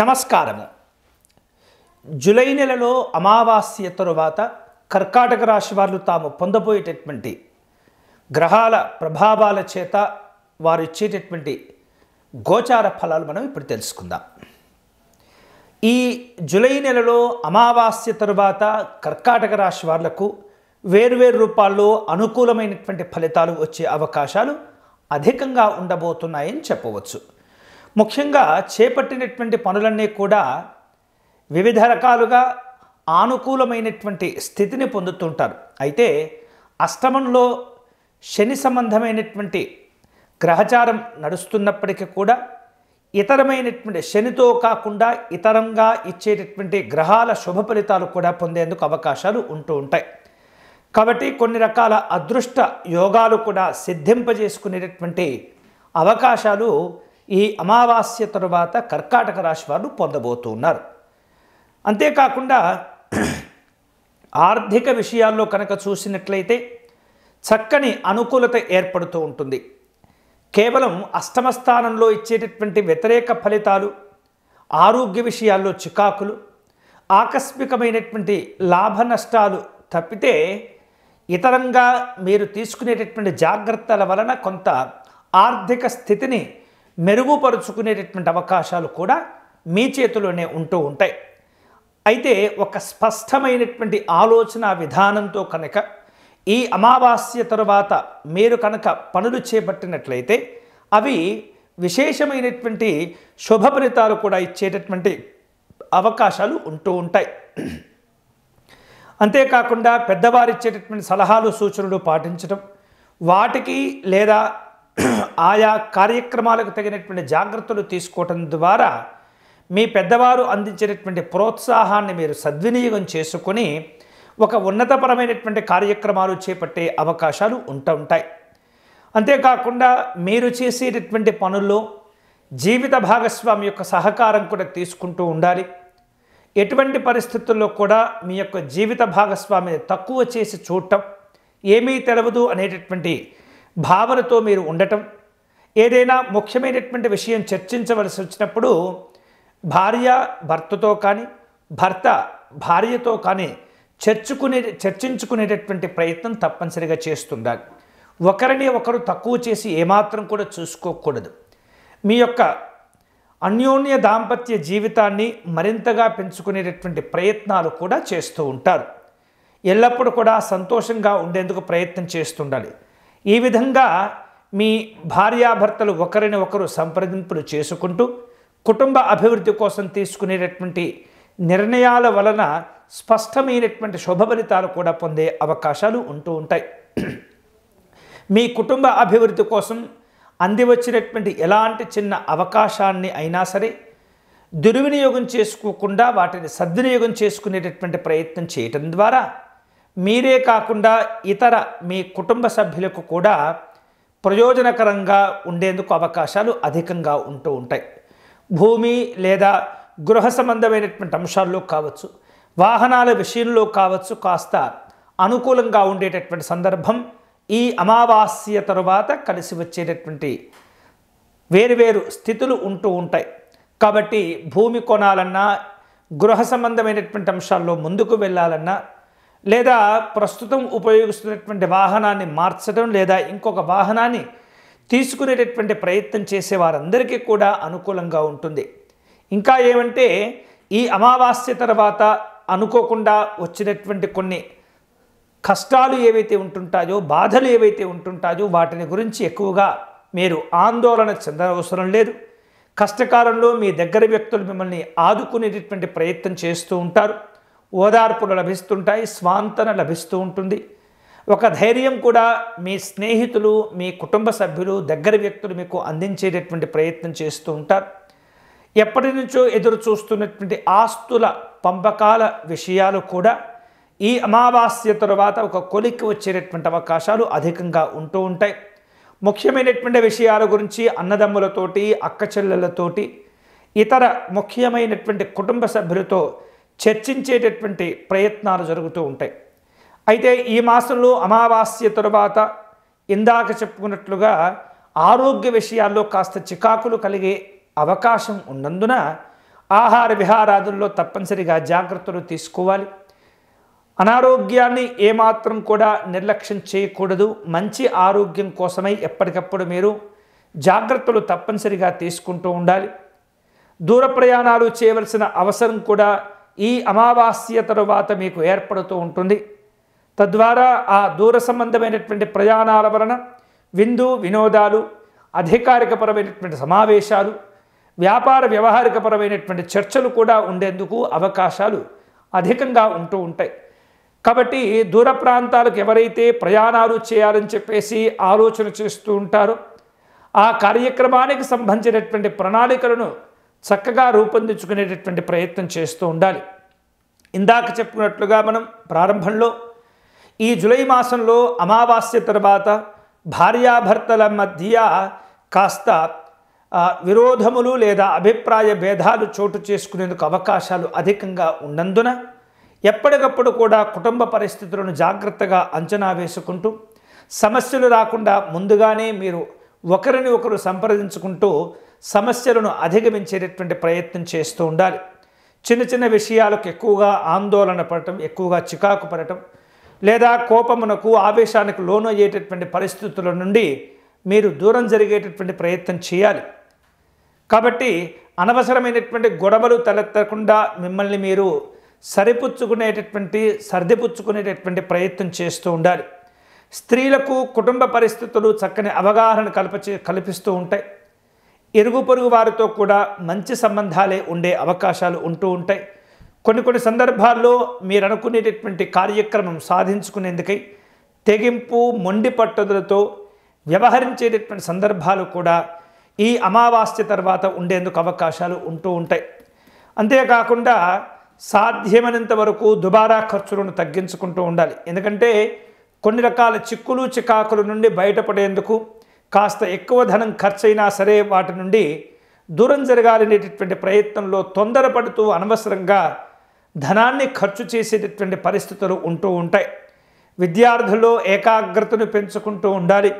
నమస్కారము జులై నెలలో అమావాస్య తరువాత కర్కాటక రాశి వారు తాము పొందబోయేటటువంటి గ్రహాల ప్రభావాల చేత వారు ఇచ్చేటటువంటి గోచార ఫలాలు మనం ఇప్పుడు తెలుసుకుందాం ఈ జులై నెలలో అమావాస్య తరువాత కర్కాటక రాశి వాళ్లకు వేరువేరు రూపాల్లో అనుకూలమైనటువంటి ఫలితాలు వచ్చే అవకాశాలు అధికంగా ఉండబోతున్నాయని చెప్పవచ్చు ముఖ్యంగా చేపట్టినటువంటి పనులన్నీ కూడా వివిధ రకాలుగా ఆనుకూలమైనటువంటి స్థితిని పొందుతుంటారు అయితే అష్టమంలో శని సంబంధమైనటువంటి గ్రహచారం నడుస్తున్నప్పటికీ కూడా ఇతరమైనటువంటి శనితో కాకుండా ఇతరంగా ఇచ్చేటటువంటి గ్రహాల శుభ ఫలితాలు కూడా పొందేందుకు అవకాశాలు ఉంటూ ఉంటాయి కాబట్టి కొన్ని రకాల అదృష్ట యోగాలు కూడా సిద్ధింపజేసుకునేటటువంటి అవకాశాలు ఈ అమావాస్య తరువాత కర్కాటక రాశి వారు పొందబోతున్నారు అంతేకాకుండా ఆర్థిక విషయాల్లో కనుక చూసినట్లయితే చక్కని అనుకూలత ఏర్పడుతూ ఉంటుంది కేవలం అష్టమ స్థానంలో ఇచ్చేటటువంటి వ్యతిరేక ఫలితాలు ఆరోగ్య విషయాల్లో చికాకులు ఆకస్మికమైనటువంటి లాభ నష్టాలు తప్పితే ఇతరంగా మీరు తీసుకునేటటువంటి జాగ్రత్తల వలన కొంత ఆర్థిక స్థితిని మెరుగుపరుచుకునేటటువంటి అవకాశాలు కూడా మీ చేతిలోనే ఉంటూ ఉంటాయి అయితే ఒక స్పష్టమైనటువంటి ఆలోచన విధానంతో కనుక ఈ అమావాస్య తరువాత మీరు కనుక పనులు చేపట్టినట్లయితే అవి విశేషమైనటువంటి శుభ ఫలితాలు కూడా ఇచ్చేటటువంటి అవకాశాలు ఉంటూ ఉంటాయి అంతేకాకుండా పెద్దవారిచ్చేటటువంటి సలహాలు సూచనలు పాటించడం వాటికి లేదా ఆయా కార్యక్రమాలకు తగినటువంటి జాగ్రత్తలు తీసుకోవటం ద్వారా మీ పెద్దవారు అందించినటువంటి ప్రోత్సాహాన్ని మీరు సద్వినియోగం చేసుకొని ఒక ఉన్నతపరమైనటువంటి కార్యక్రమాలు చేపట్టే అవకాశాలు ఉంటూ ఉంటాయి అంతేకాకుండా మీరు చేసేటటువంటి పనుల్లో జీవిత భాగస్వామి యొక్క సహకారం కూడా తీసుకుంటూ ఉండాలి ఎటువంటి పరిస్థితుల్లో కూడా మీ యొక్క జీవిత భాగస్వామిని తక్కువ చేసి చూడటం ఏమీ తెలవదు అనేటటువంటి భావనతో మీరు ఉండటం ఏదైనా ముఖ్యమైనటువంటి విషయం చర్చించవలసి వచ్చినప్పుడు భార్య భర్తతో కానీ భర్త భార్యతో కానీ చర్చుకునే చర్చించుకునేటటువంటి ప్రయత్నం తప్పనిసరిగా చేస్తుండాలి ఒకరిని ఒకరు తక్కువ చేసి ఏమాత్రం కూడా చూసుకోకూడదు మీ యొక్క అన్యోన్య దాంపత్య జీవితాన్ని మరింతగా పెంచుకునేటటువంటి ప్రయత్నాలు కూడా చేస్తూ ఉంటారు ఎల్లప్పుడూ కూడా సంతోషంగా ఉండేందుకు ప్రయత్నం చేస్తుండాలి ఈ విధంగా మీ భార్యాభర్తలు ఒకరిని ఒకరు సంప్రదింపులు చేసుకుంటూ కుటుంబ అభివృద్ధి కోసం తీసుకునేటటువంటి నిర్ణయాల వలన స్పష్టమైనటువంటి శుభ ఫలితాలు కూడా పొందే అవకాశాలు ఉంటూ ఉంటాయి మీ కుటుంబ అభివృద్ధి కోసం అందివచ్చినటువంటి ఎలాంటి చిన్న అవకాశాన్ని అయినా సరే దుర్వినియోగం చేసుకోకుండా వాటిని సద్వినియోగం చేసుకునేటటువంటి ప్రయత్నం చేయటం ద్వారా మీరే కాకుండా ఇతర మీ కుటుంబ సభ్యులకు కూడా ప్రయోజనకరంగా ఉండేందుకు అవకాశాలు అధికంగా ఉంటూ ఉంటాయి భూమి లేదా గృహ సంబంధమైనటువంటి అంశాల్లో కావచ్చు వాహనాల విషయంలో కావచ్చు కాస్త అనుకూలంగా ఉండేటటువంటి సందర్భం ఈ అమావాస్య తరువాత కలిసి వచ్చేటటువంటి వేరువేరు స్థితులు ఉంటూ ఉంటాయి కాబట్టి భూమి కొనాలన్నా గృహ సంబంధమైనటువంటి అంశాల్లో ముందుకు వెళ్ళాలన్నా లేదా ప్రస్తుతం ఉపయోగిస్తున్నటువంటి వాహనాన్ని మార్చడం లేదా ఇంకొక వాహనాన్ని తీసుకునేటటువంటి ప్రయత్నం చేసే వారందరికీ కూడా అనుకూలంగా ఉంటుంది ఇంకా ఏమంటే ఈ అమావాస్య తర్వాత అనుకోకుండా వచ్చినటువంటి కొన్ని కష్టాలు ఏవైతే ఉంటుంటాయో బాధలు ఏవైతే ఉంటుంటాయో వాటిని గురించి ఎక్కువగా మీరు ఆందోళన చెందనవసరం లేదు కష్టకాలంలో మీ దగ్గర వ్యక్తులు మిమ్మల్ని ఆదుకునేటటువంటి ప్రయత్నం చేస్తూ ఉంటారు ఓదార్పులు లభిస్తుంటాయి స్వాంతన లభిస్తూ ఉంటుంది ఒక ధైర్యం కూడా మీ స్నేహితులు మీ కుటుంబ సభ్యులు దగ్గర వ్యక్తులు మీకు అందించేటటువంటి ప్రయత్నం చేస్తూ ఉంటారు ఎప్పటి నుంచో ఎదురు చూస్తున్నటువంటి ఆస్తుల పంపకాల విషయాలు కూడా ఈ అమావాస్య తర్వాత ఒక కొలిక్కి వచ్చేటటువంటి అవకాశాలు అధికంగా ఉంటూ ఉంటాయి ముఖ్యమైనటువంటి విషయాల గురించి అన్నదమ్ములతోటి అక్క చెల్లెళ్ళతోటి ఇతర ముఖ్యమైనటువంటి కుటుంబ సభ్యులతో చర్చించేటటువంటి ప్రయత్నాలు జరుగుతూ ఉంటాయి అయితే ఈ మాసంలో అమావాస్య తరువాత ఇందాక చెప్పుకున్నట్లుగా ఆరోగ్య విషయాల్లో కాస్త చికాకులు కలిగే అవకాశం ఉన్నందున ఆహార విహారాదుల్లో తప్పనిసరిగా జాగ్రత్తలు తీసుకోవాలి అనారోగ్యాన్ని ఏమాత్రం కూడా నిర్లక్ష్యం చేయకూడదు మంచి ఆరోగ్యం కోసమై ఎప్పటికప్పుడు మీరు జాగ్రత్తలు తప్పనిసరిగా తీసుకుంటూ ఉండాలి దూర ప్రయాణాలు చేయవలసిన అవసరం కూడా ఈ అమావాస్య తరువాత మీకు ఏర్పడుతూ ఉంటుంది తద్వారా ఆ దూర సంబంధమైనటువంటి ప్రయాణాల వలన విందు వినోదాలు అధికారికపరమైనటువంటి సమావేశాలు వ్యాపార వ్యవహారికపరమైనటువంటి చర్చలు కూడా ఉండేందుకు అవకాశాలు అధికంగా ఉంటూ ఉంటాయి కాబట్టి దూర ప్రాంతాలకు ఎవరైతే ప్రయాణాలు చేయాలని చెప్పేసి ఆలోచన చేస్తూ ఉంటారో ఆ కార్యక్రమానికి సంబంధించినటువంటి ప్రణాళికలను చక్కగా రూపొందించుకునేటటువంటి ప్రయత్నం చేస్తూ ఉండాలి ఇందాక చెప్పుకున్నట్లుగా మనం ప్రారంభంలో ఈ జులై మాసంలో అమావాస్య తర్వాత భార్యాభర్తల మధ్య కాస్త విరోధములు లేదా అభిప్రాయ భేదాలు చోటు చేసుకునేందుకు అవకాశాలు అధికంగా ఉన్నందున ఎప్పటికప్పుడు కూడా కుటుంబ పరిస్థితులను జాగ్రత్తగా అంచనా వేసుకుంటూ సమస్యలు రాకుండా ముందుగానే మీరు ఒకరిని ఒకరు సంప్రదించుకుంటూ సమస్యలను అధిగమించేటటువంటి ప్రయత్నం చేస్తూ ఉండాలి చిన్న చిన్న విషయాలకు ఎక్కువగా ఆందోళన పడటం ఎక్కువగా చికాకు పడటం లేదా కోపమునకు ఆవేశానికి లోనయ్యేటటువంటి పరిస్థితుల నుండి మీరు దూరం జరిగేటటువంటి ప్రయత్నం చేయాలి కాబట్టి అనవసరమైనటువంటి గొడవలు తలెత్తకుండా మిమ్మల్ని మీరు సరిపుచ్చుకునేటటువంటి సర్దిపుచ్చుకునేటటువంటి ప్రయత్నం చేస్తూ ఉండాలి స్త్రీలకు కుటుంబ పరిస్థితులు చక్కని అవగాహన కల్పచే కల్పిస్తూ ఉంటాయి ఇరుగు పొరుగు వారితో కూడా మంచి సంబంధాలే ఉండే అవకాశాలు ఉంటూ ఉంటాయి కొన్ని కొన్ని సందర్భాల్లో మీరు అనుకునేటటువంటి కార్యక్రమం సాధించుకునేందుకై తెగింపు మొండి పట్టుదలతో వ్యవహరించేటటువంటి సందర్భాలు కూడా ఈ అమావాస్య తర్వాత ఉండేందుకు అవకాశాలు ఉంటూ ఉంటాయి అంతేకాకుండా సాధ్యమైనంత వరకు దుబారా ఖర్చులను తగ్గించుకుంటూ ఉండాలి ఎందుకంటే కొన్ని రకాల చిక్కులు చికాకుల నుండి బయటపడేందుకు కాస్త ఎక్కువ ధనం ఖర్చయినా సరే వాటి నుండి దూరం జరగాలనేటటువంటి ప్రయత్నంలో తొందరపడుతూ అనవసరంగా ధనాన్ని ఖర్చు చేసేటటువంటి పరిస్థితులు ఉంటూ ఉంటాయి విద్యార్థుల్లో ఏకాగ్రతను పెంచుకుంటూ ఉండాలి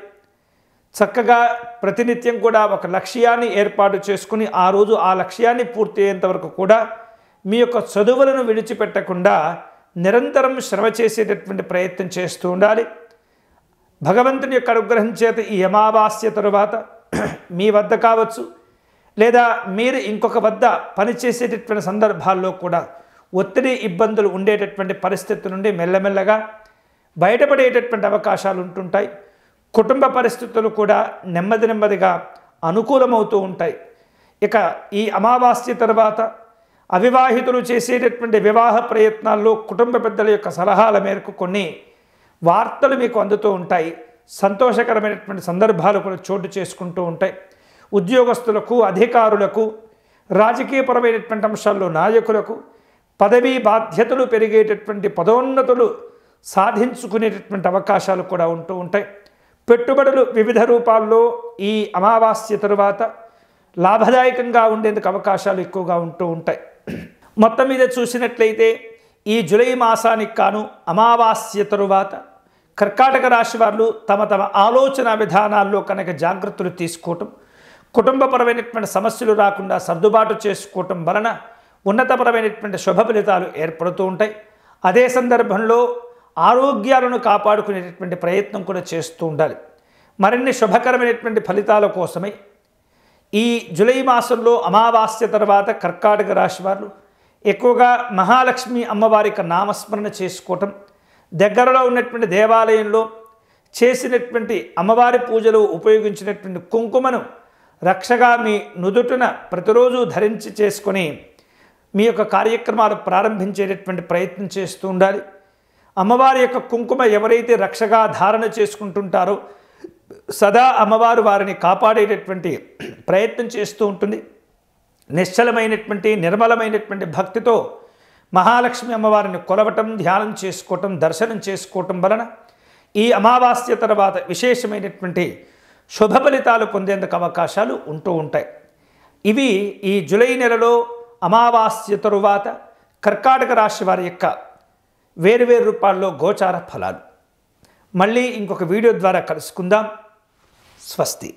చక్కగా ప్రతినిత్యం కూడా ఒక లక్ష్యాన్ని ఏర్పాటు చేసుకుని ఆ రోజు ఆ లక్ష్యాన్ని పూర్తి అయ్యేంత వరకు కూడా మీ యొక్క చదువులను విడిచిపెట్టకుండా నిరంతరం శ్రమ చేసేటటువంటి ప్రయత్నం చేస్తూ ఉండాలి భగవంతుని యొక్క అనుగ్రహం చేత ఈ అమావాస్య తరువాత మీ వద్ద కావచ్చు లేదా మీరు ఇంకొక వద్ద పనిచేసేటటువంటి సందర్భాల్లో కూడా ఒత్తిడి ఇబ్బందులు ఉండేటటువంటి పరిస్థితి నుండి మెల్లమెల్లగా బయటపడేటటువంటి అవకాశాలు ఉంటుంటాయి కుటుంబ పరిస్థితులు కూడా నెమ్మది నెమ్మదిగా అనుకూలమవుతూ ఉంటాయి ఇక ఈ అమావాస్య తర్వాత అవివాహితులు చేసేటటువంటి వివాహ ప్రయత్నాల్లో కుటుంబ పెద్దల యొక్క సలహాల మేరకు కొన్ని వార్తలు మీకు అందుతూ ఉంటాయి సంతోషకరమైనటువంటి సందర్భాలు కూడా చోటు చేసుకుంటూ ఉంటాయి ఉద్యోగస్తులకు అధికారులకు రాజకీయపరమైనటువంటి అంశాల్లో నాయకులకు పదవీ బాధ్యతలు పెరిగేటటువంటి పదోన్నతులు సాధించుకునేటటువంటి అవకాశాలు కూడా ఉంటూ ఉంటాయి పెట్టుబడులు వివిధ రూపాల్లో ఈ అమావాస్య తరువాత లాభదాయకంగా ఉండేందుకు అవకాశాలు ఎక్కువగా ఉంటూ ఉంటాయి మొత్తం మీద చూసినట్లయితే ఈ జులై మాసానికి కాను అమావాస్య తరువాత కర్కాటక రాశి వాళ్ళు తమ తమ ఆలోచన విధానాల్లో కనుక జాగ్రత్తలు తీసుకోవటం కుటుంబపరమైనటువంటి సమస్యలు రాకుండా సర్దుబాటు చేసుకోవటం వలన ఉన్నతపరమైనటువంటి శుభ ఫలితాలు ఏర్పడుతూ ఉంటాయి అదే సందర్భంలో ఆరోగ్యాలను కాపాడుకునేటటువంటి ప్రయత్నం కూడా చేస్తూ ఉండాలి మరిన్ని శుభకరమైనటువంటి ఫలితాల కోసమై ఈ జులై మాసంలో అమావాస్య తర్వాత కర్కాటక రాశి వారు ఎక్కువగా మహాలక్ష్మి అమ్మవారి యొక్క నామస్మరణ చేసుకోవటం దగ్గరలో ఉన్నటువంటి దేవాలయంలో చేసినటువంటి అమ్మవారి పూజలో ఉపయోగించినటువంటి కుంకుమను రక్షగా మీ నుదుటిన ప్రతిరోజు ధరించి చేసుకొని మీ యొక్క కార్యక్రమాలు ప్రారంభించేటటువంటి ప్రయత్నం చేస్తూ ఉండాలి అమ్మవారి యొక్క కుంకుమ ఎవరైతే రక్షగా ధారణ చేసుకుంటుంటారో సదా అమ్మవారు వారిని కాపాడేటటువంటి ప్రయత్నం చేస్తూ ఉంటుంది నిశ్చలమైనటువంటి నిర్మలమైనటువంటి భక్తితో మహాలక్ష్మి అమ్మవారిని కొలవటం ధ్యానం చేసుకోవటం దర్శనం చేసుకోవటం వలన ఈ అమావాస్య తర్వాత విశేషమైనటువంటి శుభ ఫలితాలు పొందేందుకు అవకాశాలు ఉంటూ ఉంటాయి ఇవి ఈ జులై నెలలో అమావాస్య తరువాత కర్కాటక రాశి వారి యొక్క వేరువేరు రూపాల్లో గోచార ఫలాలు మళ్ళీ ఇంకొక వీడియో ద్వారా కలుసుకుందాం స్వస్తి